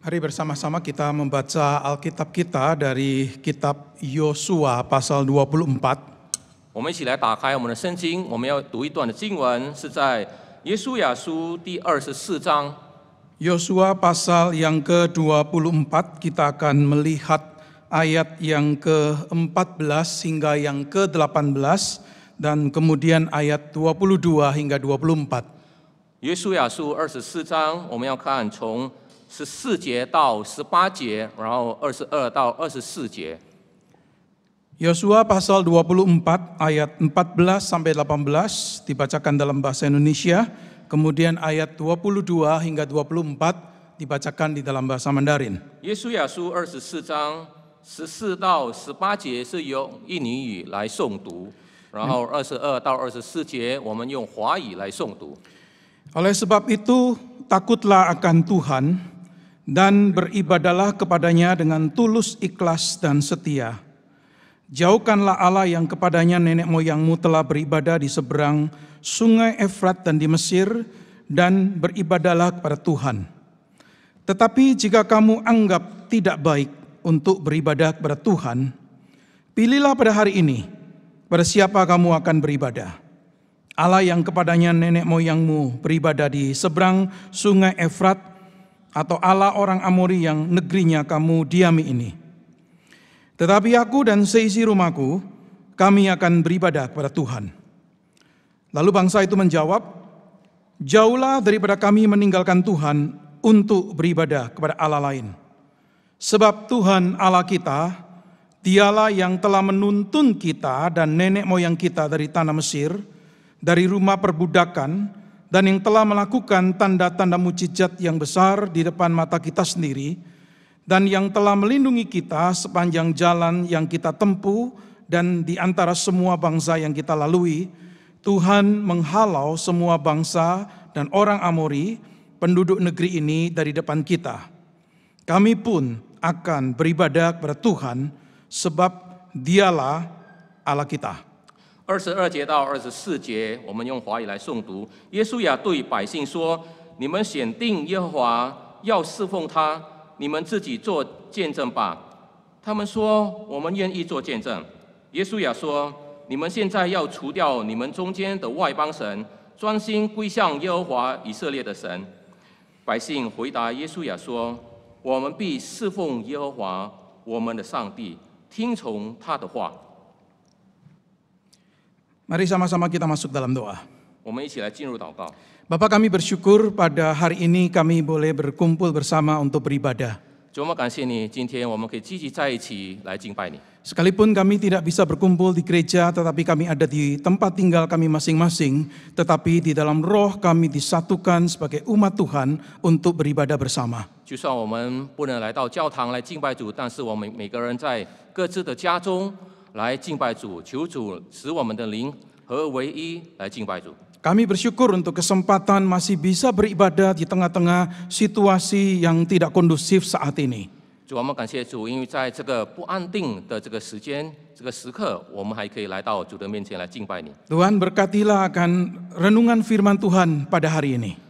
Mari bersama-sama kita membaca Alkitab kita dari kitab Yosua pasal 24. 我们一起来打开我们的圣经，我们要读一段的经文是在耶稣雅书第二十四章。Yosua pasal yang ke-24 kita akan melihat ayat yang ke-14 hingga yang ke-18 dan kemudian ayat 22 hingga 24. Yosua 24章,耶稣雅书二十四章，我们要看从十四节到十八节，然后二十二到二十四节。Yosua pasal 24 ayat empat belas sampai delapan belas dibacakan dalam bahasa Indonesia, kemudian ayat dua puluh dua hingga dua puluh empat dibacakan di dalam bahasa Mandarin. Yosua 24章14到18节是由印尼语来诵读，然后22到24节我们用华语来诵读。Oleh sebab itu, takutlah akan Tuhan, dan beribadalah kepadanya dengan tulus ikhlas dan setia. Jauhkanlah Allah yang kepadanya nenek moyangmu telah beribadah di seberang sungai Efrat dan di Mesir, dan beribadalah kepada Tuhan. Tetapi jika kamu anggap tidak baik untuk beribadah kepada Tuhan, pilihlah pada hari ini pada siapa kamu akan beribadah. Allah yang kepadanya nenek moyangmu beribadah di seberang sungai Efrat atau Allah orang Amori yang negerinya kamu diami ini. Tetapi aku dan seisi rumahku, kami akan beribadah kepada Tuhan. Lalu bangsa itu menjawab, Jauhlah daripada kami meninggalkan Tuhan untuk beribadah kepada Allah lain. Sebab Tuhan Allah kita, dialah yang telah menuntun kita dan nenek moyang kita dari tanah Mesir, dari rumah perbudakan, dan yang telah melakukan tanda-tanda mujizat yang besar di depan mata kita sendiri, dan yang telah melindungi kita sepanjang jalan yang kita tempuh dan di antara semua bangsa yang kita lalui, Tuhan menghalau semua bangsa dan orang Amori, penduduk negeri ini dari depan kita. Kami pun akan beribadah kepada Tuhan sebab dialah Allah kita. 二十二节到二十四节，我们用华语来诵读。耶稣亚对百姓说：“你们选定耶和华要侍奉他，你们自己做见证吧。”他们说：“我们愿意做见证。”耶稣亚说：“你们现在要除掉你们中间的外邦神，专心归向耶和华以色列的神。”百姓回答耶稣亚说：“我们必侍奉耶和华我们的上帝，听从他的话。” Mari sama-sama kita masuk dalam doa. Bapak kami bersyukur pada hari ini kami boleh berkumpul bersama untuk beribadah. Sekalipun kami tidak bisa berkumpul di gereja, tetapi kami ada di tempat tinggal kami masing-masing, tetapi di dalam roh kami disatukan sebagai umat Tuhan untuk beribadah bersama. tidak 就算我们不能来到教堂来敬拜主，但是我们每个人在各自的家中。来敬拜主，求主使我们的灵合为一，来敬拜主。Kami bersyukur untuk kesempatan masih bisa beribadah di tengah-tengah situasi yang tidak kondusif saat ini. 主，我们感谢主，因为在这个不安定的这个时间、这个时刻，我们还可以来到主的面前来敬拜你。Tuhan berkatilah akan renungan firman Tuhan pada hari ini.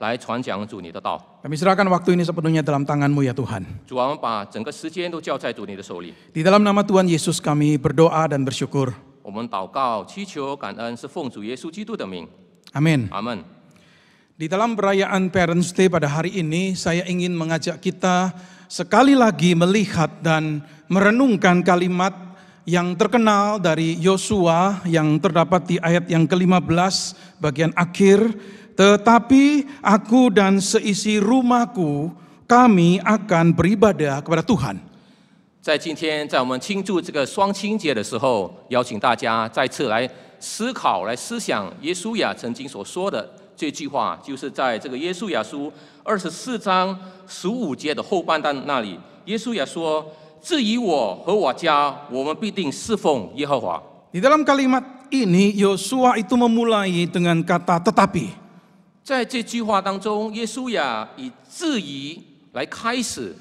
来传讲主你的道。Kami serahkan waktu ini sepenuhnya dalam tanganmu ya Tuhan. 主啊，我们把整个时间都交在主你的手里。Di dalam nama Tuhan Yesus kami berdoa dan bersyukur. 我们祷告、祈求、感恩，是奉主耶稣基督的名。Amin. Amin. Di dalam perayaan Parents Day pada hari ini, saya ingin mengajak kita sekali lagi melihat dan merenungkan kalimat yang terkenal dari Yosua yang terdapat di ayat yang ke-15 bagian akhir tetapi aku dan seisi rumahku kami akan beribadah kepada Tuhan。在今天，在我们庆祝这个双清节的时候，邀请大家再次来思考、来思想耶稣亚曾经所说的这句话，就是在这个耶稣亚书二十四章十五节的后半段那里，耶稣亚说：“至于我和我家，我们必定侍奉耶和华。”在 dalam kalimat ini Yosua itu memulai dengan kata tetapi。在这句话当中，耶稣亚以质疑来开始。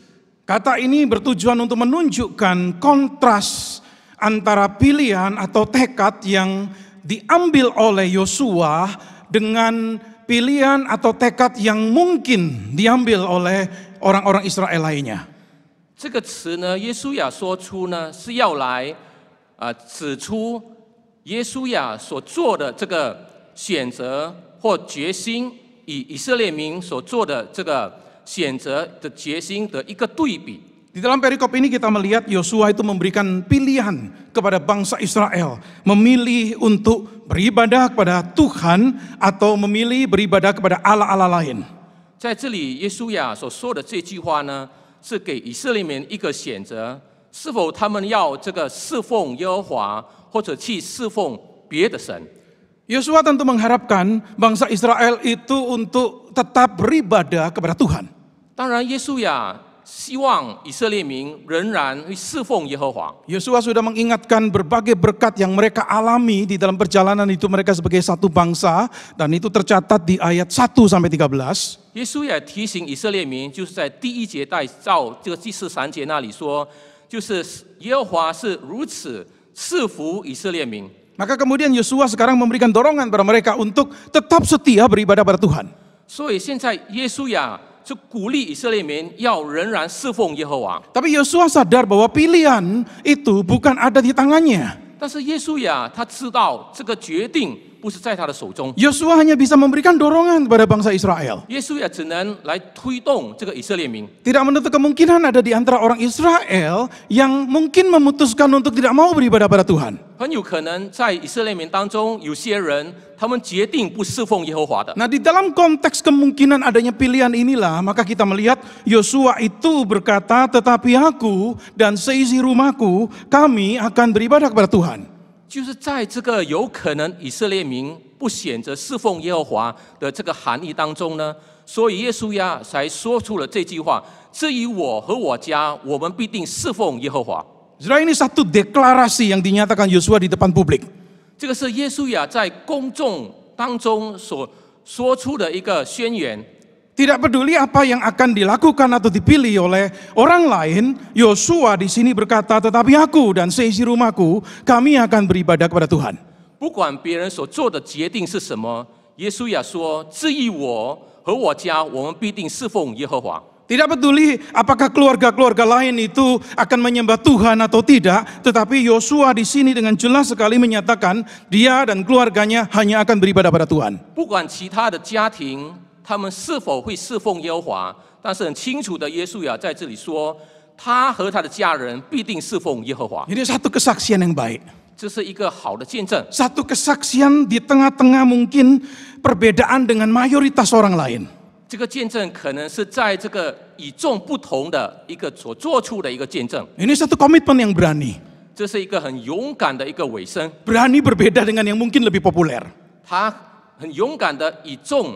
Kata ini bertujuan untuk menunjukkan kontras antara pilihan atau tekad yang diambil oleh Yosua dengan pilihan atau tekad yang mungkin diambil oleh orang-orang Israel lainnya. 或决心以以色列民所做的这个选择的决心的一个对比。Di dalam peri kopi n i kita melihat Yosua itu memberikan pilihan kepada bangsa Israel, memilih untuk beribadah kepada Tuhan atau memilih beribadah kepada a l a a l a lain。在这里，耶稣亚所说的这句话呢，是给以色列民一个选择，是否他们要这个侍奉耶和华，或者去侍奉别的神。Yosua tentu mengharapkan bangsa Israel itu untuk tetap beribadah kepada Tuhan. Yosua sudah mengingatkan berbagai berkat yang mereka alami di dalam perjalanan itu mereka sebagai satu bangsa dan itu tercatat di ayat 1 sampai 13. 耶稣也提醒以色列民，就是在第一节带到这个第十三节那里说，就是耶和华是如此赐福以色列民。maka kemudian Yosua sekarang memberikan dorongan kepada mereka untuk tetap setia beribadah pada Tuhan. Ya, Tapi Yosua sadar bahwa pilihan itu bukan ada di tangannya. 但是耶稣亚他知道这个决定 Yosua hanya bisa memberikan dorongan kepada bangsa Israel. Yesus Tidak menutup kemungkinan ada di antara orang Israel yang mungkin memutuskan untuk tidak mau beribadah pada Tuhan. Nah, di dalam konteks kemungkinan adanya pilihan inilah maka kita melihat Yosua itu berkata, tetapi aku dan seisi rumahku kami akan beribadah kepada Tuhan. 就是在这个有可能以色列民不选择侍奉耶和华的这个含义当中呢，所以耶稣呀才说出了这句话：“至于我和我家，我们必定侍奉耶和华。”这个是耶稣呀在公众当中所说出的一个宣言。Tidak peduli apa yang akan dilakukan atau dipilih oleh orang lain, Yosua di sini berkata, "Tetapi aku dan seisi rumahku, kami akan beribadah kepada Tuhan." Tidak peduli apakah keluarga-keluarga lain itu akan menyembah Tuhan atau tidak, tetapi Yosua di sini dengan jelas sekali menyatakan dia dan keluarganya hanya akan beribadah pada Tuhan. 不管其他的家庭 ini satu kesaksian yang baik. 这是一个好的见证。Satu kesaksian di tengah-tengah mungkin perbedaan dengan mayoritas orang lain. 这个见证可能是在这个与众不同的一个所做出的一个见证。Ini satu komitmen yang berani. 这是一个很勇敢的一个尾声。Berani berbeda dengan yang mungkin lebih populer. 他很勇敢的与众。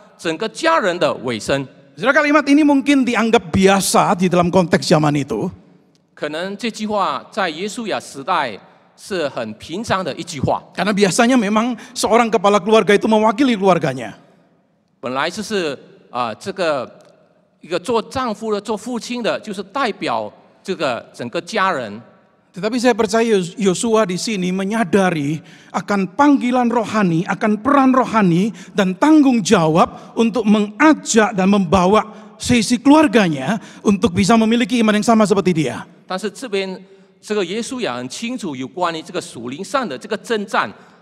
整个家人的尾声。这句经文可能在耶稣亚时代是很平常的一句话，因为通常一个人的头家代表整个家庭。Tetapi saya percaya Yosua di sini menyadari akan panggilan rohani, akan peran rohani dan tanggung jawab untuk mengajak dan membawa sisi keluarganya untuk bisa memiliki iman yang sama seperti dia.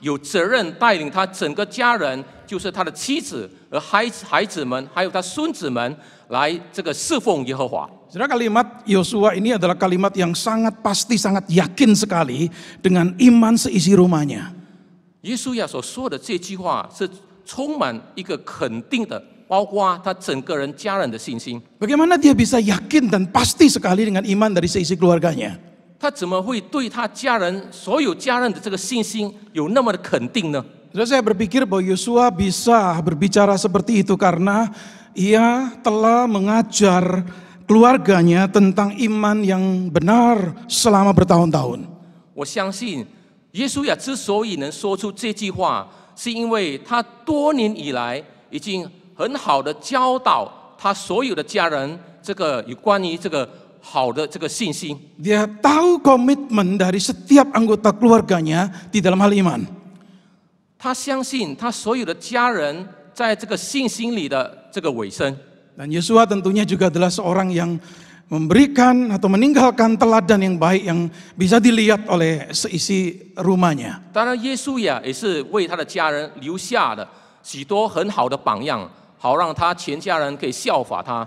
有责任带领他整个家人，就是他的妻子、和孩孩子们，还有他孙子们，来这个侍奉耶和华。这个 kalimat Yosua ini adalah kalimat yang sangat pasti, sangat yakin sekali dengan iman seisi rumahnya。Yosua 所说的这句话是充满一个肯定的，包括他整个人家人的信心。Bagaimana dia bisa yakin dan pasti sekali dengan iman dari seisi keluarganya？他怎么会对他家人所有家人的这个信心有那么的肯定呢？Jesse berpikir bahwa Yesua bisa berbicara seperti itu karena ia telah mengajar keluarganya tentang iman yang benar selama bertahun-tahun。我相信耶稣亚之所以能说出这句话，是因为他多年以来已经很好的教导他所有的家人这个有关于这个。好的这个信心。Dia tahu komitmen dari setiap anggota keluarganya di dalam hal iman. Dan Yesua tentunya juga adalah seorang yang memberikan atau meninggalkan teladan yang baik yang bisa dilihat oleh seisi rumahnya. 当然，耶稣呀也是为他的家人留下了许多很好的榜样，好让他全家人可以效法他。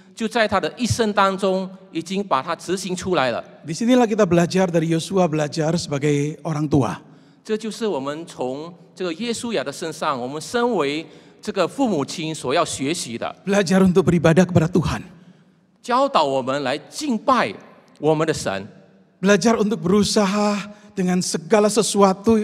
sinilah kita belajar dari Yosua belajar sebagai orang tua. untuk beribadah kepada Tuhan。教导我们来敬拜我们的神。Belajar untuk berusaha dengan segala sesuatu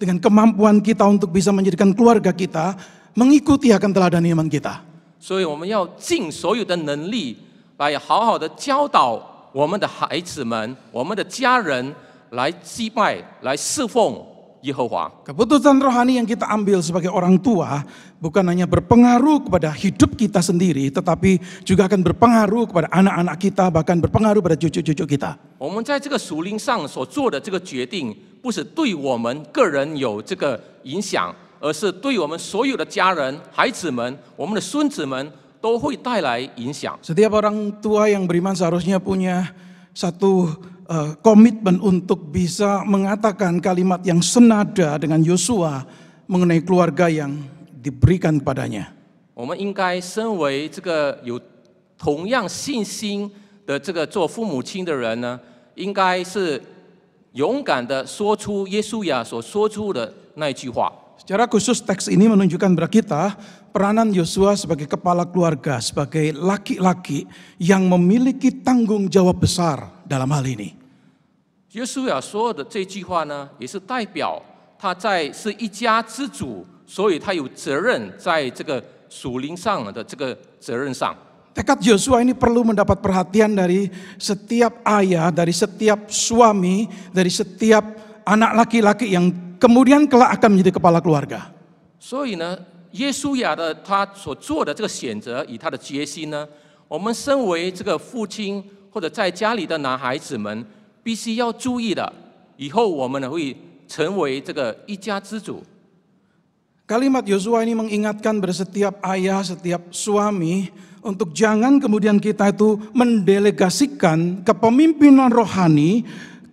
dengan kemampuan kita untuk bisa menjadikan keluarga kita mengikuti akan teladan iman kita. 所以我们要尽所有的能力，来好好的教导我们的孩子们，我们的家人，来祭拜，来侍奉耶和华。Keputusan rohani yang kita ambil sebagai orang tua bukan hanya berpengaruh kepada hidup kita sendiri, tetapi juga akan berpengaruh kepada anak-anak kita, bahkan berpengaruh pada cucu-cucu kita。我们在这个树林上所做的这个决定，不是对我们个人有这个影响。而是对我们所有的家人、孩子们、我们的孙子们都会带来影响。setiap orang tua yang beriman seharusnya punya satu komitmen untuk bisa mengatakan kalimat yang senada dengan Yosua mengenai keluarga yang diberikan padanya。我们应该身为这个有同样信心的这个做父母亲的人呢，应该是勇敢的说出耶稣亚所说出的那句话。Secara khusus teks ini menunjukkan kepada kita peranan Yosua sebagai kepala keluarga, sebagai laki-laki yang memiliki tanggung jawab besar dalam hal ini. Yosua Tekad Yosua ini perlu mendapat perhatian dari setiap ayah, dari setiap suami, dari setiap anak laki-laki yang kemudian kelak akan menjadi kepala keluarga. Kalimat Yosua ini mengingatkan bersetiap ayah, setiap suami untuk jangan kemudian kita itu mendelegasikan kepemimpinan rohani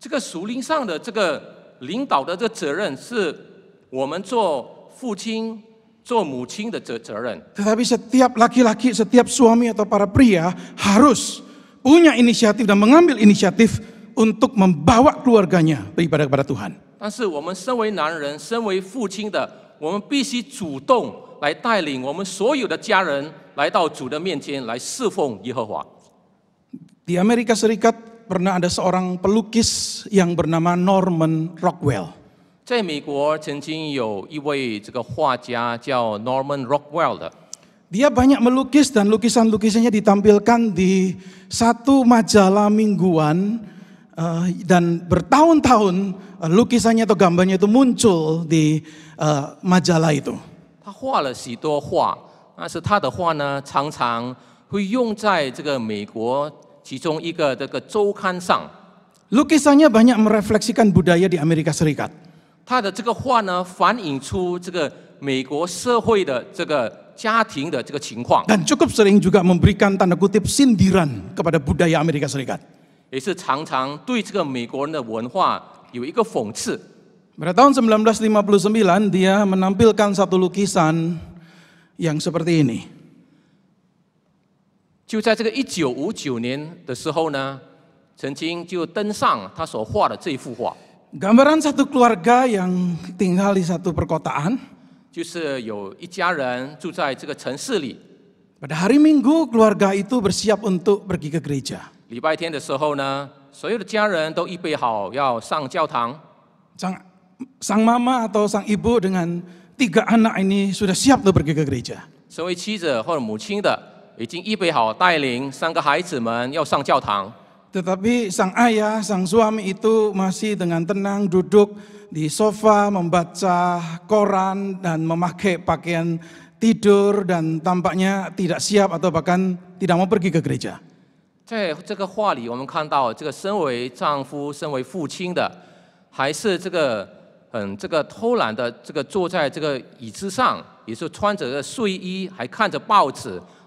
这个属灵上的这个领导的这个责任，是我们做父亲、做母亲的责责任。Tetapi setiap laki-laki, setiap suami atau para pria harus punya inisiatif dan mengambil inisiatif untuk membawa keluarganya beribadah kepada Tuhan. Amerika Serikat pernah ada seorang pelukis yang bernama Norman Rockwell. Norman Rockwell Dia banyak melukis dan lukisan-lukisannya ditampilkan di satu majalah mingguan uh, dan bertahun-tahun uh, lukisannya atau gambarnya itu muncul di uh, majalah itu. 他画了许多画，但是他的画呢，常常会用在这个美国其中一个这个周刊上，lukisannya banyak merefleksikan budaya di Amerika Serikat。他的这个画呢，反映出这个美国社会的这个家庭的这个情况。Dan cukup sering juga memberikan tanda kutip sindiran kepada budaya Amerika Serikat。也是常常对这个美国人的文化有一个讽刺。Pada tahun 1959 dia menampilkan satu lukisan yang seperti ini. 就在这个1959年的时候呢，曾经就登上他所画的这幅画。Gambaran satu keluarga yang tinggal di satu perkotaan, 就是有一家人住在这个城市里。Pada hari Minggu, keluarga itu bersiap untuk pergi ke gereja。礼拜天的时候呢，所有的家人都预备好要上教堂。Sang, sang mama atau sang ibu dengan tiga anak ini sudah siap untuk pergi ke gereja。成为妻子或母亲的。已经预备好带领三个孩子们要上教堂，但是，但，是，Sang ayah，Sang suami，itu，masih，dengan，tenang，duduk，di，sofa，membaca,，koran,，dan,，memakai,，pakaian, tidur,，dan,，tampaknya, tidak, siap, atau, bahkan, tidak, mau, pergi, ke, gereja。在这个话里，我们看到这个身为丈夫、身为父亲的，还是这个嗯，这个偷懒的，这个坐在这个椅子上，也是穿着睡衣，还看着报纸。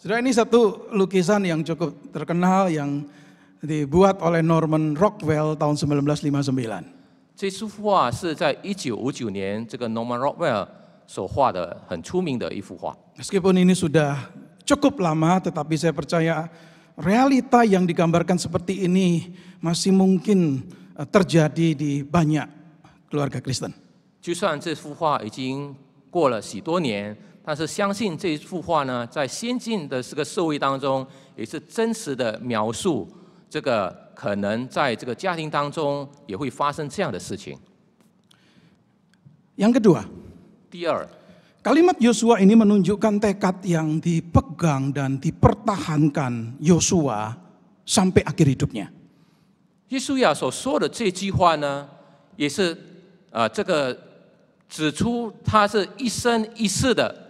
Sudah ini satu lukisan yang cukup terkenal yang dibuat oleh Norman Rockwell tahun 1959. 这幅画是在一九五九年这个 Norman Rockwell 所画的很出名的一幅画。Meskipun ini sudah cukup lama, tetapi saya percaya realita yang digambarkan seperti ini masih mungkin eh, terjadi di banyak keluarga Kristen. 但是相信这幅画呢，在先进的这个社会当中，也是真实的描述这个可能在这个家庭当中也会发生这样的事情。Yang kedua，第二，Kalimat Yosua ini menunjukkan tekad yang dipegang dan dipertahankan Yosua sampai akhir hidupnya。y o s 所说的这句话呢，也是啊，这个指出他是一生一世的。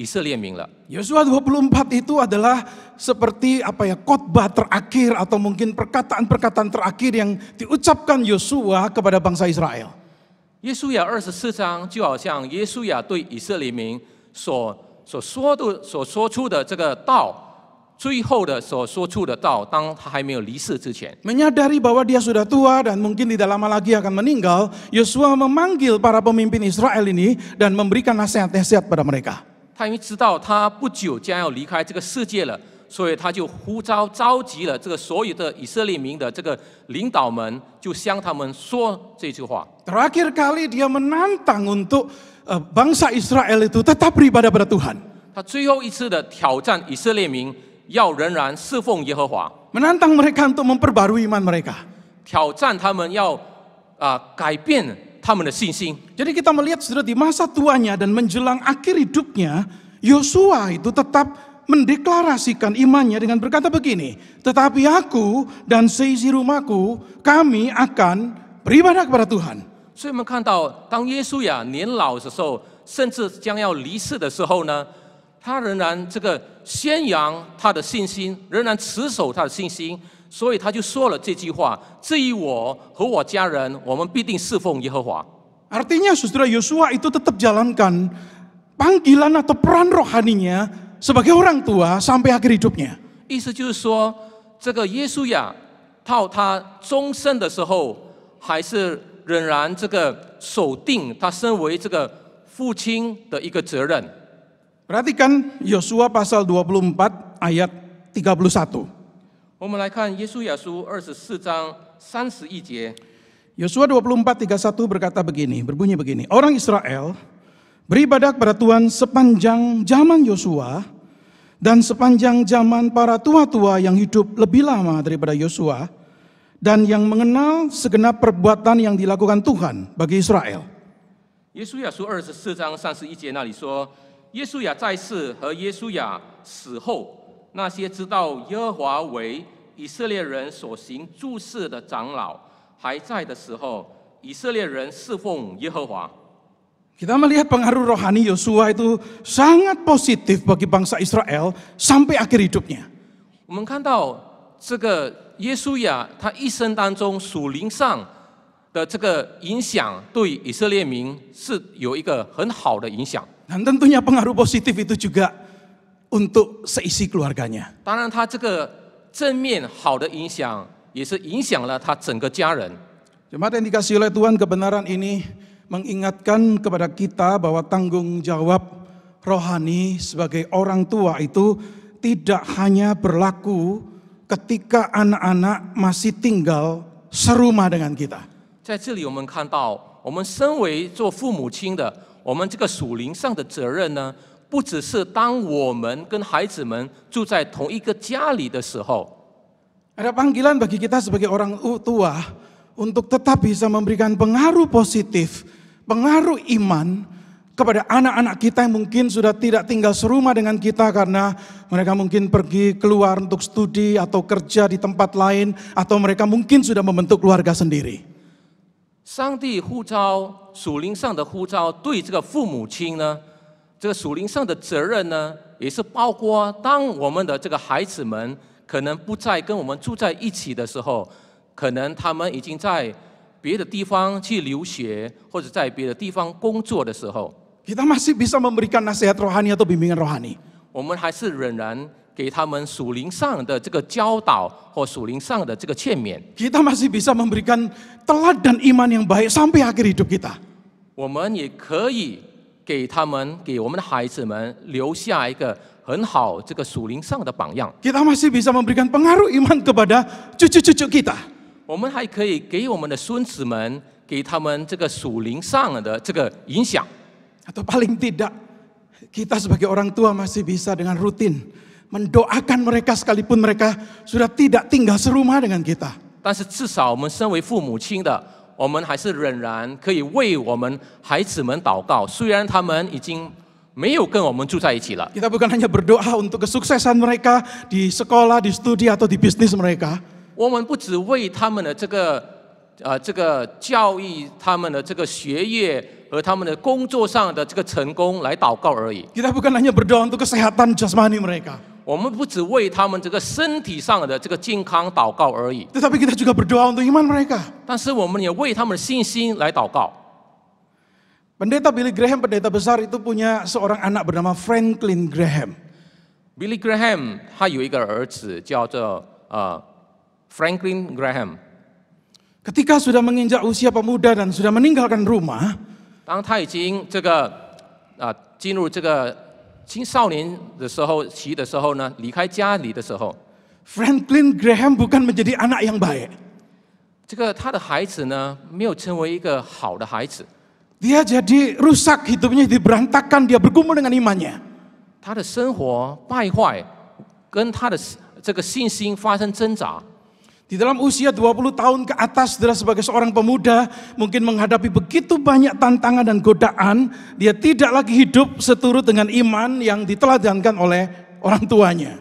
以色列民了。Yosua itu adalah seperti apa ya khotbah terakhir atau mungkin perkataan-perkataan terakhir yang diucapkan Yosua kepada bangsa Israel. 24 bahwa dia sudah tua dan mungkin tidak lama lagi akan meninggal, Yosua memanggil para pemimpin Israel ini dan memberikan nasihat-nasihat pada mereka. 他因为知道他不久将要离开这个世界了，所以他就呼召召集了这个所有的以色列民的这个领导们，就向他们说这句话。Terakhir kali dia menantang untuk bangsa Israel itu tetap beribadah pada Tuhan。他最后一次的挑战以色列民，要仍然侍奉耶和华。Menantang mereka untuk memperbarui iman mereka，挑战他们要啊改变。Jadi kita melihat sudah di masa tuanya dan menjelang akhir hidupnya, Yosua itu tetap mendeklarasikan imannya dengan berkata begini, tetapi aku dan seisi rumahku, kami akan beribadah kepada Tuhan. 所以我们看到，当耶稣呀年老的时候，甚至将要离世的时候呢，他仍然这个宣扬他的信心，仍然持守他的信心，Artinya saudara Yosua itu tetap jalankan panggilan atau peran rohaninya sebagai orang tua sampai akhir hidupnya. 意思就是说，这个耶稣亚到他终身的时候，还是仍然这个守定他身为这个父亲的一个责任。Perhatikan Yosua pasal 24 ayat 31. Yesus 24:31 berkata begini, berbunyi begini. Orang Israel beribadah kepada Tuhan sepanjang zaman Yosua dan sepanjang zaman para tua-tua yang hidup lebih lama daripada Yosua dan yang mengenal segenap perbuatan yang dilakukan Tuhan bagi Israel. Yesuya 24章31节那里说，耶稣雅在世和耶稣雅死后那些知道耶和华为以色列人所行诸事的长老还在的时候，以色列人侍奉耶和华。我们看到这个耶稣呀，他一生当中属灵上的这个影响对以色列民是有一个很好的影响。那当然，他的影响是积极的。untuk seisi keluarganya. Jemaat yang dikasih oleh Tuhan, kebenaran ini mengingatkan kepada kita bahwa tanggung jawab rohani sebagai orang tua itu tidak hanya berlaku ketika anak-anak masih tinggal serumah dengan kita. 在这里，我们看到，我们身为做父母亲的，我们这个属灵上的责任呢，不只是当我们跟孩子们住在同一个家里的时候。Ada panggilan bagi kita sebagai orang tua untuk tetap bisa memberikan pengaruh positif, pengaruh iman kepada anak-anak kita yang mungkin sudah tidak tinggal serumah dengan kita karena mereka mungkin pergi keluar untuk studi atau kerja di tempat lain atau mereka mungkin sudah membentuk keluarga sendiri. 上帝呼召属灵上的呼召，对这个父母亲呢，这个属灵上的责任呢，也是包括当我们的这个孩子们可能不再跟我们住在一起的时候，可能他们已经在别的地方去留学，或者在别的地方工作的时候，kita masih bisa memberikan nasihat rohani atau bimbingan rohani，我们还是仍然给他们属灵上的这个教导或属灵上的这个劝勉，kita masih bisa memberikan telad a n iman yang baik sampai akhir hidup kita，我们也可以。给他们，给我们的孩子们留下一个很好这个属灵上的榜样。我们还可以给我们的孙子们，给他们这个属灵上的这个影响。或者，最起码，我们作为父母，我们还可以每天早上起来，跟他们一起祷告。我们还是仍然可以为我们孩子们祷告，虽然他们已经没有跟我们住在一起了。kita bukan hanya berdoa untuk kesuksesan mereka di sekolah, di studi atau di bisnis mereka. 我们不只为他们的这个呃这个教育、他们的这个学业和他们的工作上的这个成功来祷告而已。kita bukan hanya berdoa untuk kesehatan jasmani mereka. 我们不只为他们这个身体上的这个健康祷告而已。tetapi kita juga berdoa untuk iman mereka。但是我们也为他们的信心来祷告。Pendeta Billy Graham, pendeta besar, itu punya seorang anak bernama Franklin Graham。Billy Graham 他有一个儿子叫做呃 Franklin Graham。ketika sudah menginjak usia pemuda dan sudah meninggalkan rumah，当他已经这个啊进入这个。青少年的时候，骑的时候呢，离开家里的时候，Franklin Graham 不敢 menjadi anak yang baik，这个他的孩子呢，没有成为一个好的孩子，他 jadi rusak hidupnya, d i berantakan, dia bergumul dengan imannya，他的生活败坏，跟他的这个信心发生挣扎。Di dalam usia 20 tahun ke atas, dia sebagai seorang pemuda mungkin menghadapi begitu banyak tantangan dan godaan, dia tidak lagi hidup seturut dengan iman yang diteladankan oleh orang tuanya.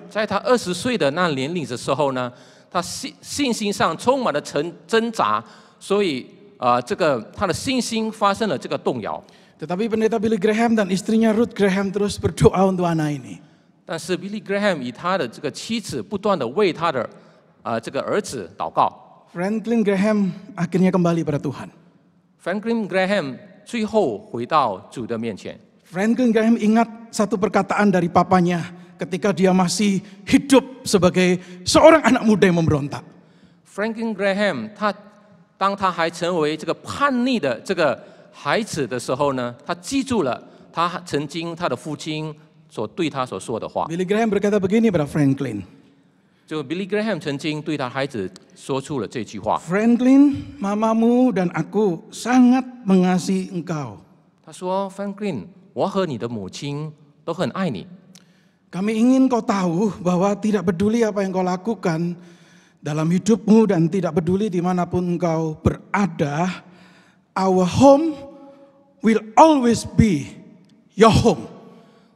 Tetapi pendeta Billy Graham dan istrinya Ruth Graham terus berdoa untuk anak ini. 但是 Billy Graham 以他的这个妻子不断的为他的 Franklin Graham akhirnya kembali pada Tuhan. Franklin Graham 最后回到主的面前。Franklin Graham ingat satu perkataan dari papanya ketika dia masih hidup sebagai seorang anak muda yang memberontak. Franklin Graham 他当他还成为这个叛逆的这个孩子的时候呢，他记住了他曾经他的父亲所对他所说的话。Billy Graham berkata begini pada Franklin。就 Billy Graham 曾经对他孩子说出了这句话：“Franklin，mamamu dan aku sangat mengasihi engkau。”他说：“Franklin，我和你的母亲都很爱你。Kami ingin kau tahu bahwa tidak peduli apa yang kau lakukan dalam hidupmu dan tidak peduli dimanapun engkau berada, our home will always be your home。”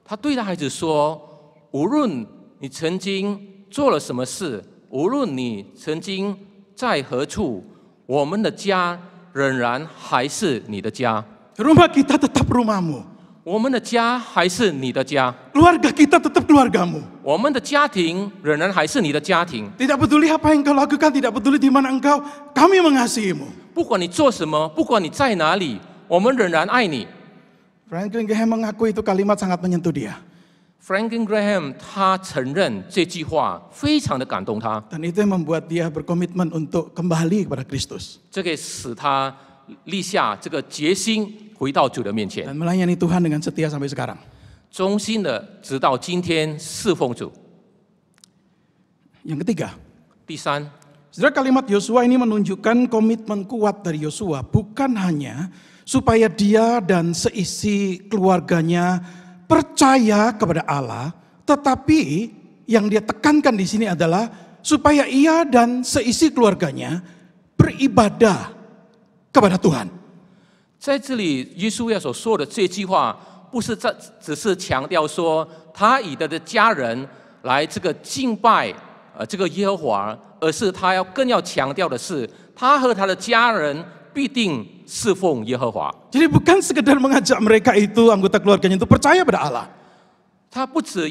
他对他孩子说：“无论你曾经。”做了什么事，无论你曾经在何处，我们的家仍然还是你的家。Rumah kita tetap rumahmu. 我们的家还是你的家。Keluarga kita tetap keluargamu. tidak peduli apa yang kau lakukan, tidak peduli di mana engkau, kami mengasihimu. 不管你做什么，不管你在哪里，我们仍然爱你。Franklin Graham mengaku itu kalimat sangat menyentuh dia. Franklin Graham 他承认这句话非常的感动他，dan itu yang membuat dia berkomitmen untuk kembali kepada Kristus melayani Tuhan dengan setia sampai sekarang. 忠心的直到今天侍奉主。Yang kalimat Yosua ini menunjukkan komitmen kuat dari Yosua bukan hanya supaya dia dan seisi keluarganya percaya kepada Allah, tetapi yang dia tekankan di sini adalah supaya ia dan seisi keluarganya beribadah kepada Tuhan. 在这里，耶稣要所说的这句话，不是在只是强调说他以他的家人来这个敬拜呃这个耶和华，而是他要更要强调的是，他和他的家人 jadi bukan sekedar mengajak mereka itu anggota keluarganya itu percaya pada Allah. Tetapi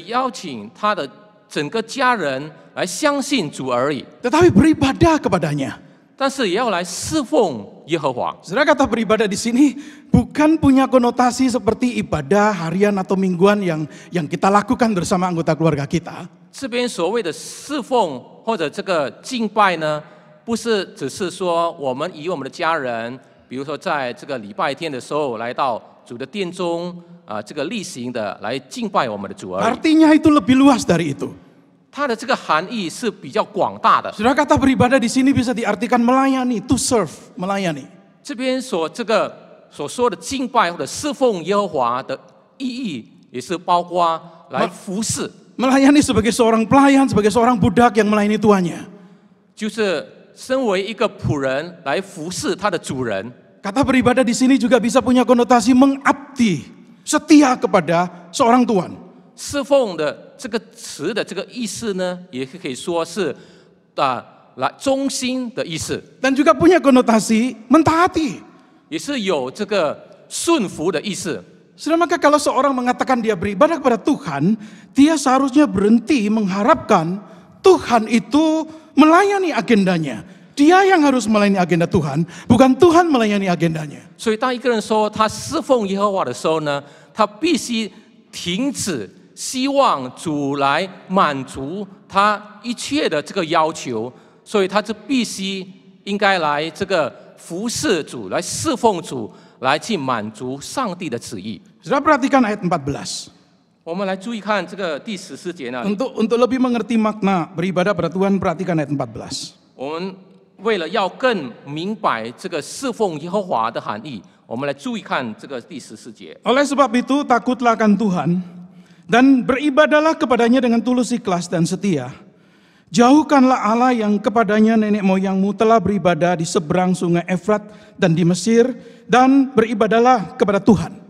beribadah kepadanya. 但是也要来侍奉耶和华。Saudara kata beribadah di sini bukan punya konotasi seperti ibadah harian atau mingguan yang yang kita lakukan bersama anggota keluarga kita. 这边所谓的侍奉或者这个敬拜呢，Artinya itu lebih luas dari itu. kata beribadah di sini bisa diartikan melayani, to serve, melayani. sebagai seorang pelayan, sebagai seorang budak yang melayani tuannya. 就是身为一个仆人来服侍他的主人。Kata beribadah di sini juga bisa punya konotasi mengabdi, setia kepada seorang tuan. 侍奉的这个词的这个意思呢，也可以说是啊，来忠心的意思。Dan juga punya konotasi mentaati，也是有这个顺服的意思。Sudah maka kalau seorang mengatakan dia beribadah kepada Tuhan, dia seharusnya berhenti mengharapkan Tuhan itu m e l a y agenda，他必须服务他的 agenda。所以当一个人说他侍奉耶和华的时候呢，他必须停止希望主来满足他一切的这个要求，所以他就必须应该来这个服侍主，来侍奉主，来去满足上帝的旨意。大家注意看第十四。Untuk untuk lebih mengerti makna beribadah pada Tuhan, perhatikan ayat 14. Oleh sebab itu takutlah akan Tuhan dan beribadalah kepadanya dengan tulus ikhlas dan setia. Jauhkanlah Allah yang kepadanya nenek moyangmu telah beribadah di seberang sungai Efrat dan di Mesir dan beribadalah kepada Tuhan.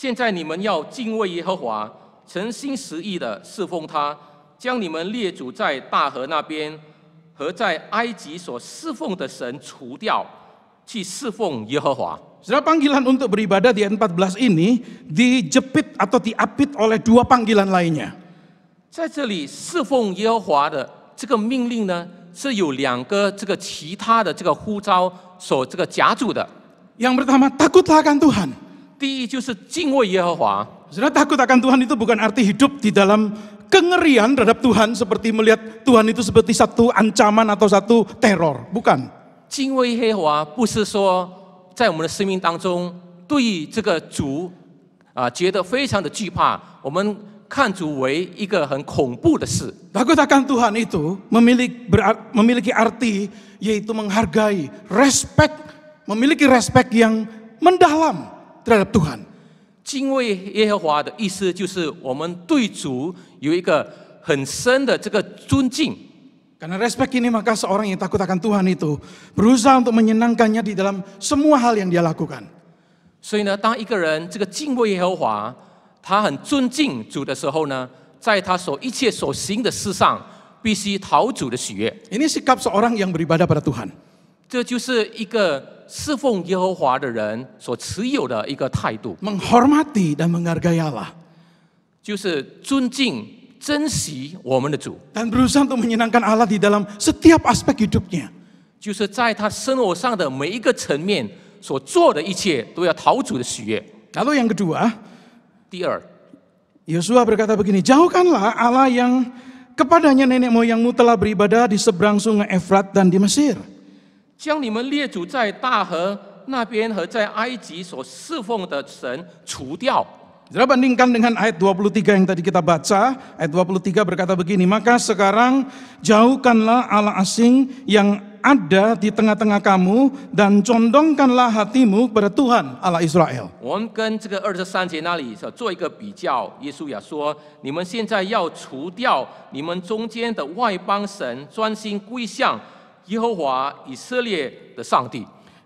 现在你们要敬畏耶和华，诚心实意地侍奉他，将你们列祖在大河那边和在埃及所侍奉的神除掉，去侍奉耶和华。Sebuah panggilan untuk beribadah di ayat e m a ini dijepit atau diapit oleh dua panggilan lainnya。Yang pertama takutlah akan Tuhan。第一就是敬畏耶和华。Saudara takut akan Tuhan itu bukan arti hidup di dalam kengerian terhadap Tuhan seperti melihat Tuhan itu seperti satu ancaman atau satu teror, bukan. Takut akan Tuhan itu memiliki berar, memiliki arti yaitu menghargai, respect, memiliki respect yang mendalam terhadap Tuhan. Karena respek ini maka seorang yang takut akan Tuhan itu berusaha untuk menyenangkannya di dalam semua hal yang dia lakukan. Ini sikap seorang yang beribadah pada Tuhan. 这就是一个侍奉耶和华的人所持有的一个态度，menghormati dan menghargai Allah 就是尊敬、珍惜我们的主，dan berusaha untuk menyenangkan Allah di dalam setiap aspek hidupnya. 就是在他生活上的每一个层面所做的一切都要讨主的喜悦。Lalu yang kedua, 第二，Yosua berkata begini, jauhkanlah Allah yang kepadanya nenek moyangmu telah beribadah di seberang sungai Efrat dan di Mesir. 将你们列祖在大河那边和在埃及所侍奉的神除掉。Jadi bandingkan dengan ayat d u yang tadi kita baca. Ayat d u i berkata begini: Maka sekarang jauhkanlah Allah asing yang ada di tengah-tengah kamu dan condongkanlah hatimu kepada Tuhan Allah Israel. 我们跟这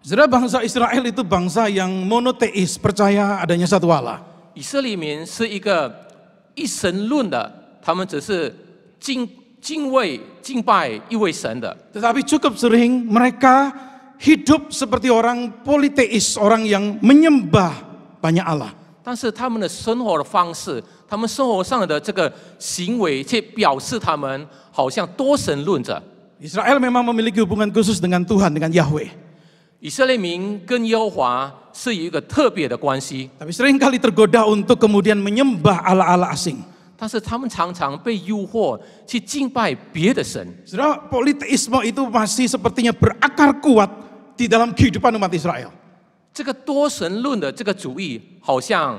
Sebab bangsa Israel itu bangsa yang monoteis, percaya adanya satu Allah. Tetapi cukup sering mereka hidup seperti orang politeis, orang yang menyembah banyak Allah. 但是他们的生活的方式，他们生活上的这个行为，却表示他们好像多神论者。Israel memang memiliki hubungan khusus dengan Tuhan, dengan Yahweh. Tapi seringkali tergoda untuk kemudian menyembah ala-ala asing. politeisme itu masih sepertinya berakar kuat di dalam kehidupan umat Israel. 这个多神论的这个主义，好像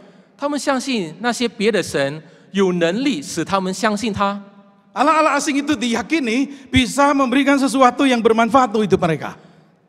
他们相信那些别的神有能力使他们相信他。Allah-Allah asing itu diyakini bisa memberikan sesuatu yang bermanfaat untuk mereka。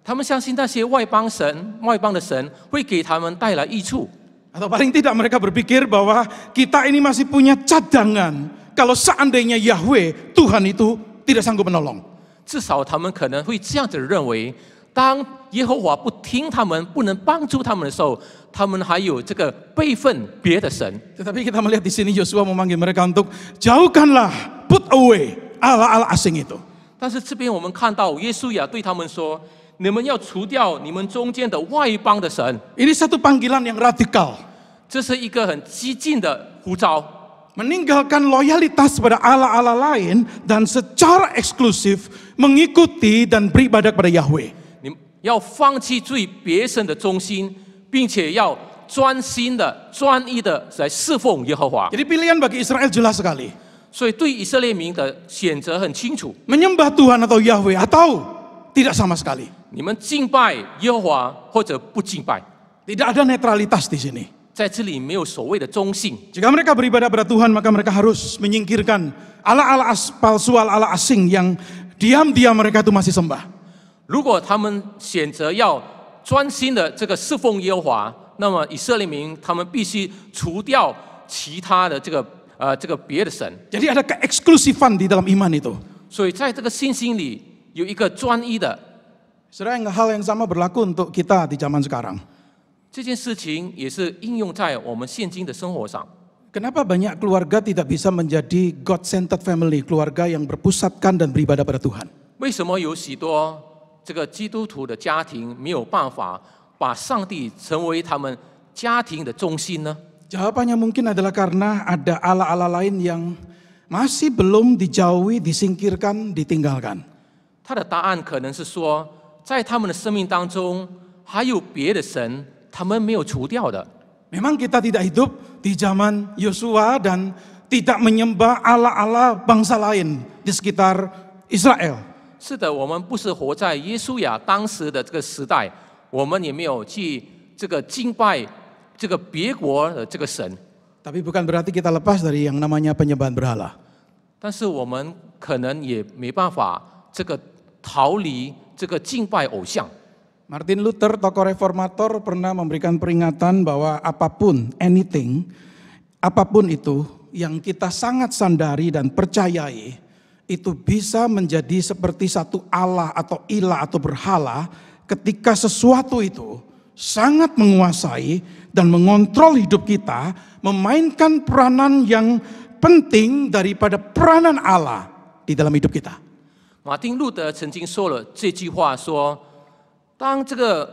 他们相信那些外邦神、外邦的神会给他们带来益处。Atau paling tidak mereka berpikir bahwa kita ini masih punya cadangan kalau seandainya Yahweh Tuhan itu tidak sanggup menolong。至少他们可能会这样子认为，当耶和华不听他们，不能帮助他们的时候，他们还有这个辈分别的神。Tetapi kita melihat di sini Yosua memanggil mereka untuk jauhkanlah, put away Allah Allah asing itu. 但是这边我们看到耶稣亚对他们说。你们要除掉你们中间的外邦的神。Ini satu panggilan yang radikal。这是一个很激进的呼召。meninggalkan loyalitas pada Allah-Allah lain dan secara eksklusif mengikuti dan beribadah kepada Yahweh. 要放弃最别神的忠心，并且要专心的、专一的来侍奉耶和华。Jadi pilihan bagi Israel jelas sekali。所以对以色列民的选择很清楚。Menyembah Tuhan atau Yahweh atau tidak sama sekali。你们敬拜耶和华或者不敬拜。Tidak ada netralitas di sini。在这里没有所谓的中性。Jika mereka beribadah pada Tuhan, maka mereka harus menyingkirkan ala-ala palsu, ala-ala asing yang diam-diam mereka itu masih sembah. 如果他们选择要专心的这个侍奉耶和华，那么以色列民他们必须除掉其他的这个呃这个别的神。jadi ada ke eksklusifan di dalam iman itu，所以在这个信心里有一个专一的。s e r a n g hal yang sama berlaku untuk kita di zaman sekarang。这件事情也是应用在我们现今的生活上。kenapa banyak keluarga tidak bisa menjadi God-centered family，keluarga yang berpusatkan dan beribadah pada Tuhan。为什么有许多这个基督徒的家庭没有办法把上帝成为他们家庭的中心呢？j a w a b a n n y a mungkin adalah karena ada ala-ala lain yang masih belum dijauhi, disingkirkan, ditinggalkan. 它的答案可能是说，在他们的生命当中还有别的神，他们没有除掉的。Memang kita tidak hidup di zaman Yosua dan tidak menyembah ala-ala bangsa lain di sekitar Israel. 是的，我们不是活在耶稣亚当时的这个时代，我们也没有去这个敬拜这个别国的这个神。Tapi bukan berarti kita lepas dari yang namanya penyembahan berhala. 但是我们可能也没办法这个逃离这个敬拜偶像。Martin Luther, tokoh reformator, pernah memberikan peringatan bahwa apapun, anything, apapun itu yang kita sangat sandari dan percayai, itu bisa menjadi seperti satu Allah atau ilah atau berhala ketika sesuatu itu sangat menguasai dan mengontrol hidup kita, memainkan peranan yang penting daripada peranan Allah di dalam hidup kita. Martin Luther 曾经说了这句话说：“当这个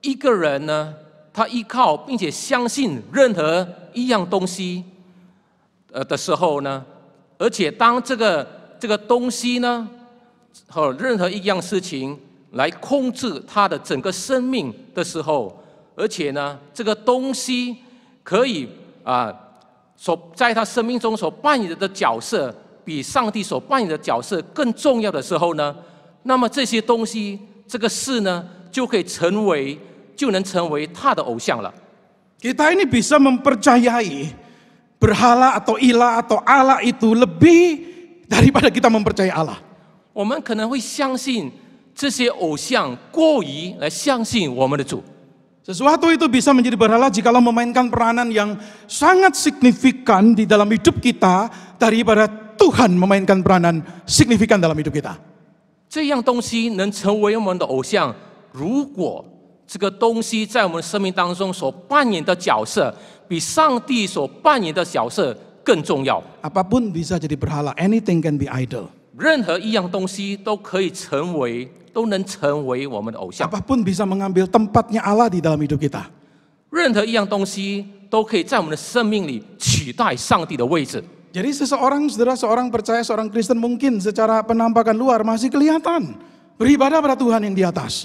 一个人呢，他依靠并且相信任何一样东西，呃的时候呢，而且当这个这个东西呢，和任何一样事情来控制他的整个生命的时候，而且呢，这个东西可以啊，所在他生命中所扮演的角色，比上帝所扮演的角色更重要的时候呢，那么这些东西、这个事呢，就可以成为，就能成为他的偶像了。daripada kita mempercayai Allah. Sesuatu itu bisa menjadi berhala jikalau memainkan peranan yang sangat signifikan di dalam hidup kita daripada Tuhan memainkan peranan signifikan dalam hidup kita. 这样东西能成为我们的偶像，如果这个东西在我们生命当中所扮演的角色，比上帝所扮演的角色更重要。Apapun bisa jadi berhala. Anything can be idol. bisa mengambil tempatnya Allah di dalam hidup kita。任何一样东西都可以在我们的生命里取代上帝的位置。Jadi seseorang, saudara, seorang percaya, seorang Kristen mungkin secara penampakan luar masih kelihatan beribadah pada Tuhan yang di atas.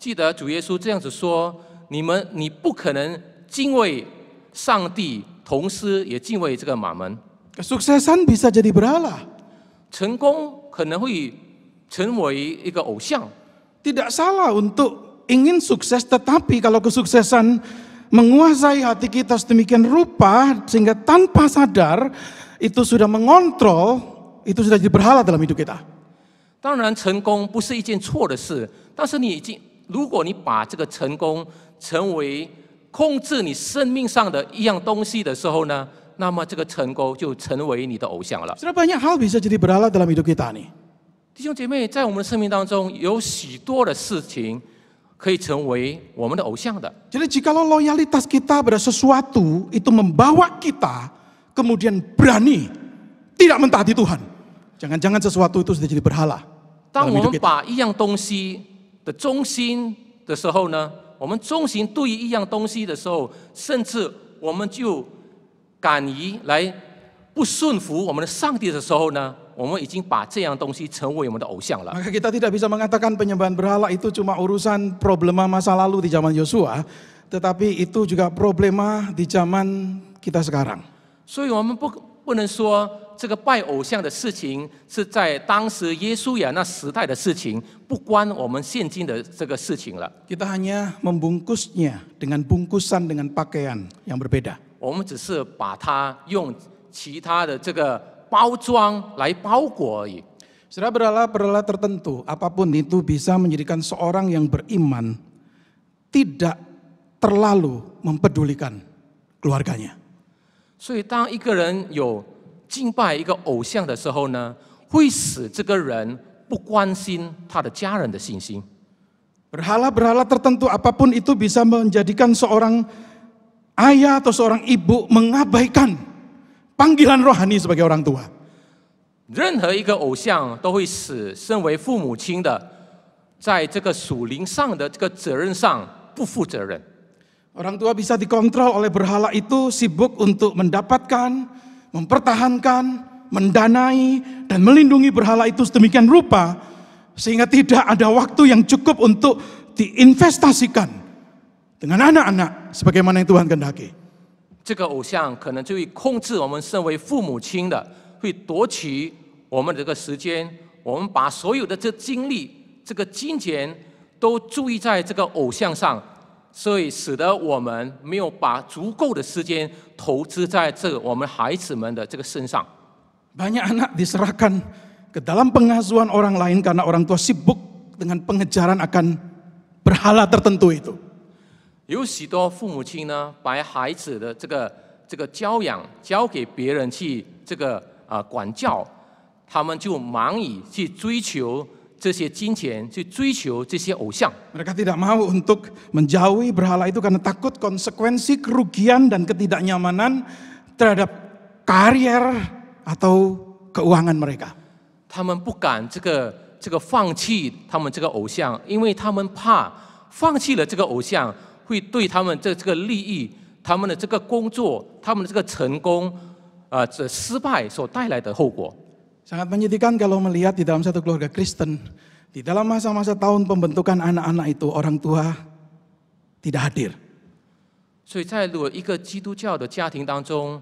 记得主耶稣这样子说：“你们，你不可能敬畏上帝，同时也敬畏这个马门。” Kesuksesan bisa jadi berhala. 成功可能会成为一个偶像。Tidak salah untuk ingin sukses, tetapi kalau kesuksesan menguasai hati kita sedemikian rupa sehingga tanpa sadar itu sudah mengontrol, itu sudah jadi berhala dalam hidup kita. 当然，成功不是一件错的事，但是你已经如果你把这个成功成为控制你生命上的一样东西的时候呢，那么这个成功就成为你的偶像了。s e b a p banyak hal bisa jadi berhala dalam hidup kita n i 弟兄姐妹，在我们的生命当中，有许多的事情可以成为我们的偶像的。Jadi kalau loyalitas kita pada sesuatu itu membawa kita kemudian berani tidak m e n t a a t i Tuhan，jangan jangan sesuatu itu sudah jadi berhala。当我们把一样东西。忠心的时候呢，我们忠心对于一样东西的时候，甚至我们就敢于来不顺服我们的上帝的时候呢，我们已经把这样东西成为我们的偶像了。Kita tidak bisa mengatakan penyebab berhala itu cuma urusan problema masa lalu di zaman Yosua, tetapi itu juga problema di zaman kita sekarang。所以我们不不能说。这个拜偶像的事情是在当时耶稣亚那时代的事情，不关我们现今的这个事情了。Kita hanya membungkusnya dengan bungkusan dengan pakaian yang berbeda. 我们只是把它用其他的这个包装来包裹而已。Setelah berala-berala tertentu, apapun itu bisa menjadikan seorang yang beriman tidak terlalu mempedulikan keluarganya. 所以，当一个人有敬拜一个偶像的时候呢，会使这个人不关心他的家人的信心。Berhala-berhala tertentu apapun itu bisa menjadikan seorang ayah atau seorang ibu mengabaikan panggilan rohani sebagai orang tua. 任何一个偶像都会使身为父母亲的，在这个属灵上的这个责任上不负责任。Orang tua bisa dikontrol oleh berhala itu sibuk untuk mendapatkan mempertahankan, mendanai, dan melindungi berhala itu sedemikian rupa, sehingga tidak ada waktu yang cukup untuk diinvestasikan dengan anak-anak sebagaimana yang Tuhan kehendaki. 这个偶像可能就会控制我们身为父母亲的，会夺取我们这个时间，我们把所有的这精力、这个金钱都注意在这个偶像上，所以使得我们没有把足够的时间投资在这我们孩子们的这个身上。banyak anak diserahkan ke dalam pengawasan orang lain karena orang tua sibuk dengan pengejaran akan berhala tertentu itu. 于是到父母亲呢，把孩子的这个这个教养交给别人去这个啊管教，他们就忙于去追求。这些金钱去追求这些偶像，他们不敢这个这个放弃他们这个偶像，因为他们怕放弃了这个偶像会对他们这这个利益、他们的这个工作、他们的这个成功啊这失败所带来的后果。sangat menyedihkan kalau melihat di dalam satu keluarga Kristen di dalam masa-masa tahun pembentukan anak-anak itu orang tua tidak hadir。所以在一个基督教的家庭当中，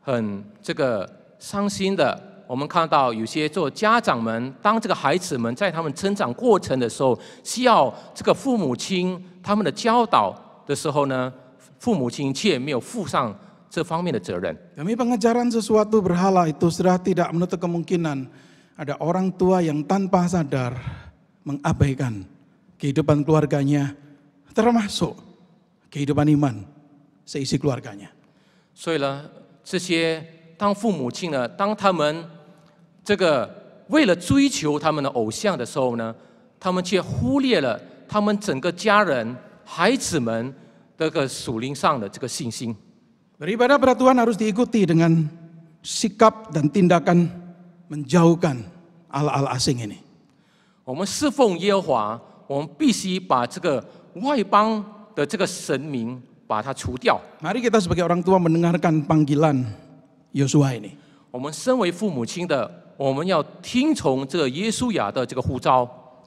很这个伤心的，我们看到有些做家长们，当这个孩子们在他们成长过程的时候，需要这个父母亲他们的教导的时候呢，父母亲却没有附上。这方面的责任。我们追查某件事情，它已经不可能有父母，他们忽略了他们整个家人、孩子们这个心灵上的这个信心。所以，这些当父母亲的，当他们这个为了追求他们的偶像的时候呢，他们却忽略了他们整个家人、孩子们这个心灵上的这个信心。Beribadah pada Tuhan harus diikuti dengan sikap dan tindakan menjauhkan ala-ala asing ini. Mari kita sebagai orang tua mendengarkan panggilan Yosua ini.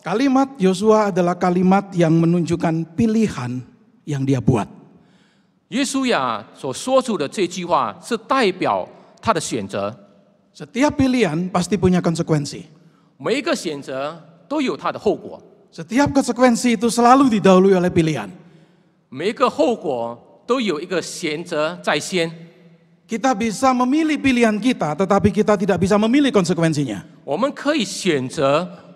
Kalimat Yosua adalah kalimat yang menunjukkan pilihan yang dia buat. 约书亚所说出的这句话是代表他的选择。Setiap pilihan pasti punya konsekuensi. 每一个选择都有它的后果。Setiap konsekuensi itu selalu didahului oleh pilihan. 每一个后果都有一个选择在先。Kita bisa memilih pilihan kita, tetapi kita tidak bisa memilih konsekuensinya. 我们可以选择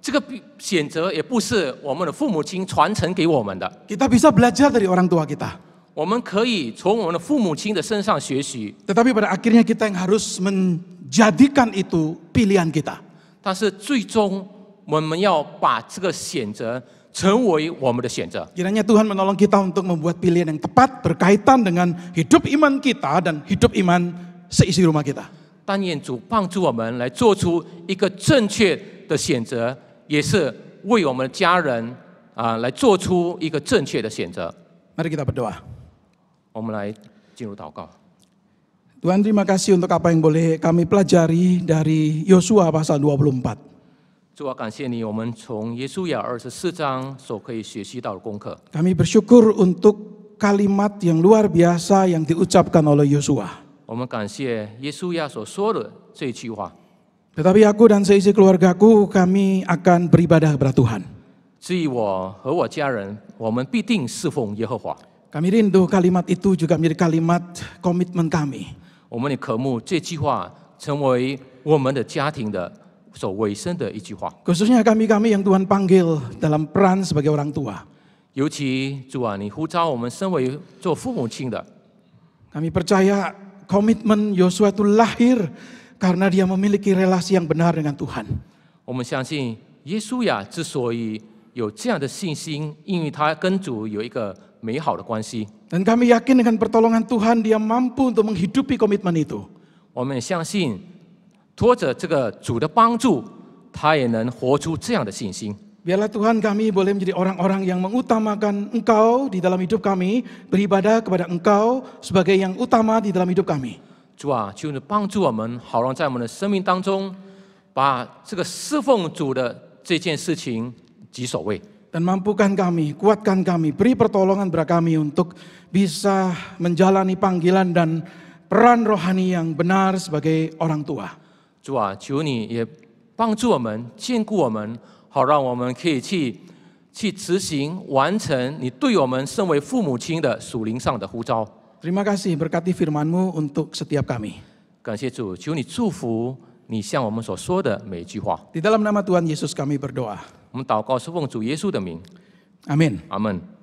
这个选择也不是我们的父母亲传承给我们的。Kita bisa belajar dari orang tua kita. pada akhirnya kita yang harus menjadikan itu pilihan kita. Tuhan menolong kita untuk membuat pilihan yang tepat berkaitan dengan hidup iman kita dan hidup iman seisi rumah kita. 也是为我们家人啊来做出一个正确的选择。Mari kita berdoa. terima kasih untuk apa yang boleh kami pelajari dari Yosua pasal 24. 主啊，感谢你，我们从耶稣亚二十四章所可以学习到的功课。Kami bersyukur untuk kalimat yang luar biasa yang diucapkan oleh Yosua. 我们感谢耶稣亚所说的这句话。tetapi aku dan seisi keluargaku kami akan beribadah kepada Tuhan. Kami rindu kalimat itu juga menjadi kalimat komitmen kami. Khususnya kami-kami yang Tuhan panggil dalam peran sebagai orang tua. Kami percaya komitmen Yosua itu lahir karena dia memiliki relasi yang benar dengan Tuhan. Dan kami yakin dengan pertolongan Tuhan dia mampu untuk menghidupi komitmen itu. Biarlah Tuhan kami boleh menjadi orang-orang yang mengutamakan Engkau di dalam hidup kami, beribadah kepada Engkau sebagai yang utama di dalam hidup kami. 主啊，求你帮助我们，好让在我们的生命当中，把这个侍奉主的这件事情，有所为。Bantukan kami, kuatkan kami, beri pertolongan b e r a kami untuk bisa menjalani panggilan dan peran rohani yang benar sebagai orang tua。主啊，求你也帮助我们、兼顾我们，好让我们可以去去执行、完成你对我们身为父母亲的属灵上的呼召。Terima kasih berkati firman-Mu untuk setiap kami. Di dalam nama Tuhan Yesus kami berdoa. Amin. Amin.